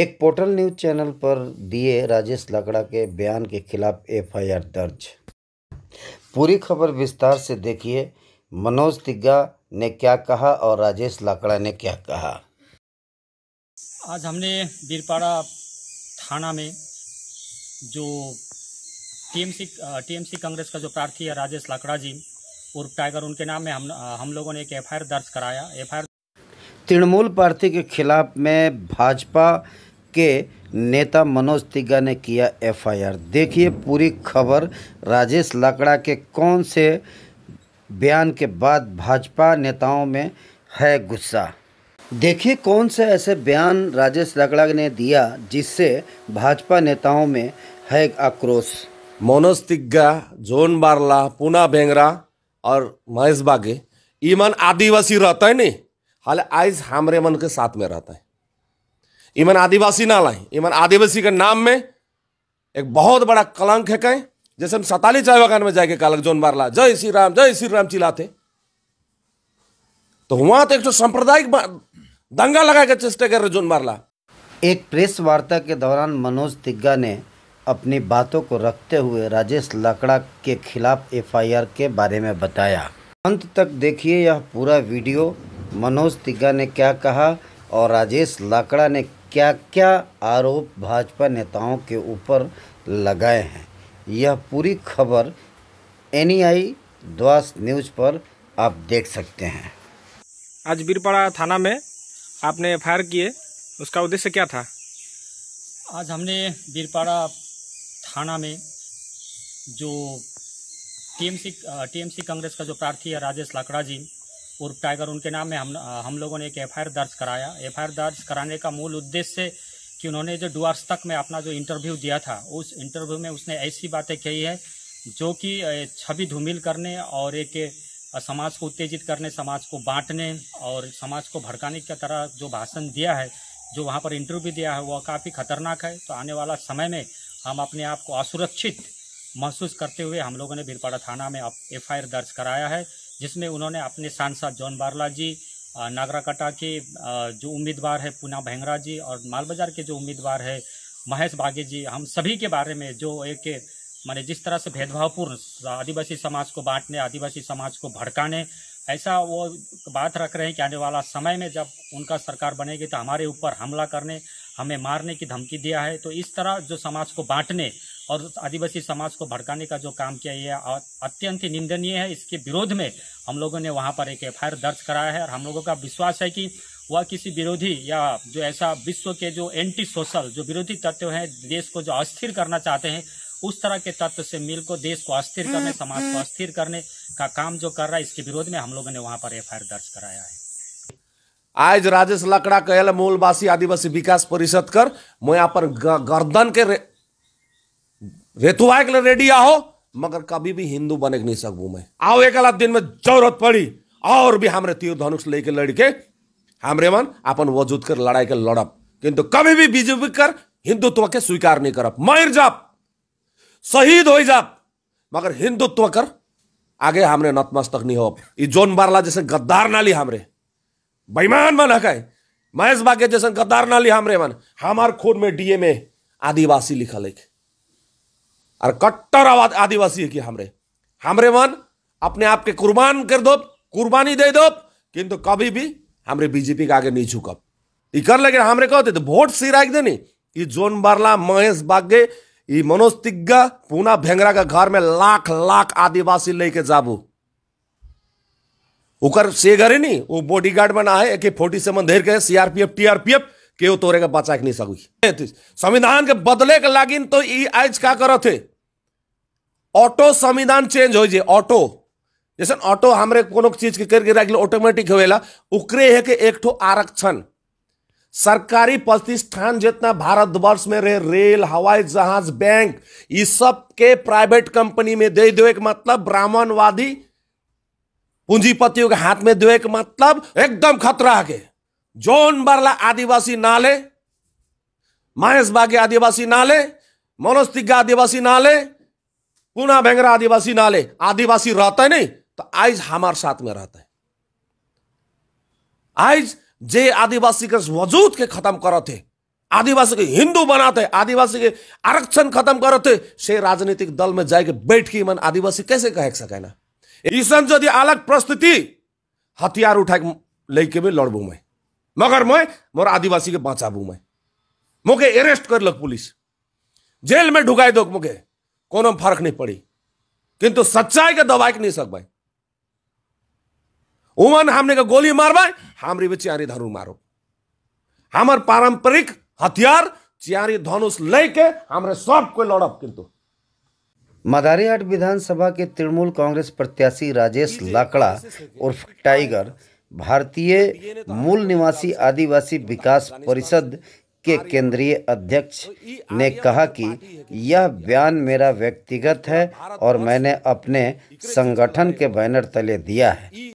एक portal news channel पर दिए राजेश लकड़ा के बयान के खिलाफ एफआईआर दर्ज पूरी खबर विस्तार से देखिए मनोज तिग्गा ने क्या कहा और राजेश लकड़ा ने क्या कहा आज हमने बीरपाड़ा थाना में जो टीएमसी टीएमसी कांग्रेस का जो प्रार्थी है राजेश लकड़ा जी उर्फ टाइगर उनके नाम में हम हम लोगों ने एक एफआईआर दर्ज कराया एफआईआर तृणमूल पार्टी के खिलाफ में भाजपा के नेता मनोज तिग्गा ने किया एफआईआर देखिए पूरी खबर राजेश लकड़ा के कौन से बयान के बाद भाजपा नेताओं में है गुस्सा देखिए कौन से ऐसे बयान राजेश लकड़ा ने दिया जिससे भाजपा नेताओं में है आक्रोश मनोज तिग्गा जोन बारला पूना बेंगरा और महेश बागे ईमान आदिवासी रहता है नहीं हाल आइज हमरे मन के साथ में रहते हैं इमन आदिवासी ना लाए इमन आदिवासी के नाम में एक बहुत बड़ा कलंक है कहें जैसे हम सताली चाय बगान में जाके कालक जोन मार ला जय श्री राम जय श्री राम चिल्लाते तो वहां तो एक तो सांप्रदायिक दंगा लगा के चेष्टा कर रहे जोन मार ला एक प्रेस वार्ता के दौरान मनोज तिग्गा ने अपनी बातों को रखते हुए राजेश लकड़ा के खिलाफ एफआईआर के बारे में बताया अंत तक देखिए यह पूरा वीडियो मनोज तिग्गा ने क्या कहा और राजेश लाकड़ा ने क्या क्या आरोप भाजपा नेताओं के ऊपर लगाए हैं यह पूरी खबर आई द्वास न्यूज पर आप देख सकते हैं आज बीरपाड़ा थाना में आपने एफ किए उसका उद्देश्य क्या था आज हमने बीरपाड़ा थाना में जो टीएमसी टीएमसी कांग्रेस का जो प्रार्थी है राजेश लाकड़ा जी उर्फ टाइगर उनके नाम में हम हम लोगों ने एक एफ दर्ज कराया एफ दर्ज कराने का मूल उद्देश्य कि उन्होंने जो डुअर्स तक में अपना जो इंटरव्यू दिया था उस इंटरव्यू में उसने ऐसी बातें कही है जो कि छवि धूमिल करने और एक समाज को उत्तेजित करने समाज को बांटने और समाज को भड़काने की तरह जो भाषण दिया है जो वहाँ पर इंटरव्यू दिया है वह काफ़ी खतरनाक है तो आने वाला समय में हम अपने आप को असुरक्षित महसूस करते हुए हम लोगों ने बीरपाड़ा थाना में एफ आई दर्ज कराया है जिसमें उन्होंने अपने सांसद जॉन बारला जी नागराकटा के जो उम्मीदवार है पूना भेंगरा जी और मालबाजार के जो उम्मीदवार है महेश बागे जी हम सभी के बारे में जो एक माने जिस तरह से भेदभावपूर्ण आदिवासी समाज को बांटने आदिवासी समाज को भड़काने ऐसा वो बात रख रहे हैं कि आने वाला समय में जब उनका सरकार बनेगी तो हमारे ऊपर हमला करने हमें मारने की धमकी दिया है तो इस तरह जो समाज को बांटने और उस आदिवासी समाज को भड़काने का जो काम किया ये अत्यंत निंदनीय है इसके विरोध में हम लोगों ने वहाँ पर एक एफ दर्ज कराया है और हम लोगों का विश्वास है कि वह किसी विरोधी या जो ऐसा विश्व के जो एंटी सोशल जो विरोधी तत्व हैं देश को जो अस्थिर करना चाहते हैं उस तरह के तत्व से मिल को देश को अस्थिर करने हम्म, समाज को हम्म। अस्थिर करने का काम जो कर रहा है इसके विरोध में हम लोगों ने वहां पर एफ दर्ज कराया है आज राजेश लकड़ा कहल मूलवासी आदिवासी विकास परिषद कर मैं यहाँ पर गर्दन के आए के रेडी आओ मगर कभी भी हिंदू बने के नहीं सकबू मैं आओ एक दिन में जरूरत पड़ी और भी हमारे तीर धनुष लेके लड़के हमरे मन अपन वजूद कर लड़ाई के लड़ब किंतु कभी भी बीजेपी कर हिंदुत्व के स्वीकार नहीं करब मर जाप शहीद हो जाप मगर हिंदुत्व कर आगे हमरे नतमस्तक नहीं हो ये जोन बारला जैसे गद्दार नाली हमरे बेईमान मन है महेश बागे जैसे गद्दार नाली हमरे मन हमार खून में डीएमए आदिवासी लिखा लिख और कट्टर आदिवासी है कि हमरे हमरे मन अपने आप के कुर्बान कर दो कुर्बानी दे दो किंतु कभी भी हमरे बीजेपी के आगे नहीं झुकब ई कर लगे हमरे कहते तो वोट सी राख देनी ये जोन बरला महेश बागे ये मनोज तिग्गा पूना भेंगरा का घर में लाख लाख आदिवासी लेके जाबू उकर से घर नहीं वो बॉडी गार्ड ना है एके फोर्टी सेवन धर के सीआरपीएफ टीआरपीएफ के तोरे के बचा के नहीं सकू तो संविधान के बदले के लागिन तो आज का करत ऑटो संविधान चेंज हो जाए ऑटो जैसे ऑटो हमारे को चीज के करके रख ऑटोमेटिक होवेला उकरे है एक ठो आरक्षण सरकारी प्रतिष्ठान जितना भारतवर्ष में रहे रेल हवाई जहाज बैंक इस सब के प्राइवेट कंपनी में दे दो एक मतलब ब्राह्मणवादी पूंजीपतियों के हाथ में दो एक मतलब एकदम खतरा है जोन बरला आदिवासी नाले महेश बागे आदिवासी नाले मनोज तिग्गा आदिवासी नाले पूना भेंगरा आदिवासी नाले आदिवासी रहता है नहीं तो आज हमारे साथ में रहता है आज जे आदिवासी के वजूद के खत्म करते आदिवासी के हिंदू बनाते आदिवासी के आरक्षण खत्म करते से राजनीतिक दल में जाके बैठ के मन आदिवासी कैसे कह सके ना ईसन यदि अलग प्रस्तुति हथियार उठा के लेके भी लड़बू मैं मगर मैं मोर आदिवासी के बचाबू मैं मुके अरेस्ट कर लग पुलिस जेल में ढुकाई दो मुके कोनो फर्क नहीं पड़ी किंतु सच्चाई के दबाई नहीं सकबाई उमन हमने का गोली मारब हमरी भी चियारी धनु मारो हमार पारंपरिक हथियार चियारी धनुष लेके हमरे सब कोई लड़ब किंतु मदारीहाट विधानसभा के तृणमूल कांग्रेस प्रत्याशी राजेश लाकड़ा उर्फ टाइगर भारतीय तो मूल निवासी आदिवासी विकास परिषद के केंद्रीय अध्यक्ष ने कहा कि यह बयान मेरा व्यक्तिगत है और मैंने अपने संगठन के बैनर तले दिया है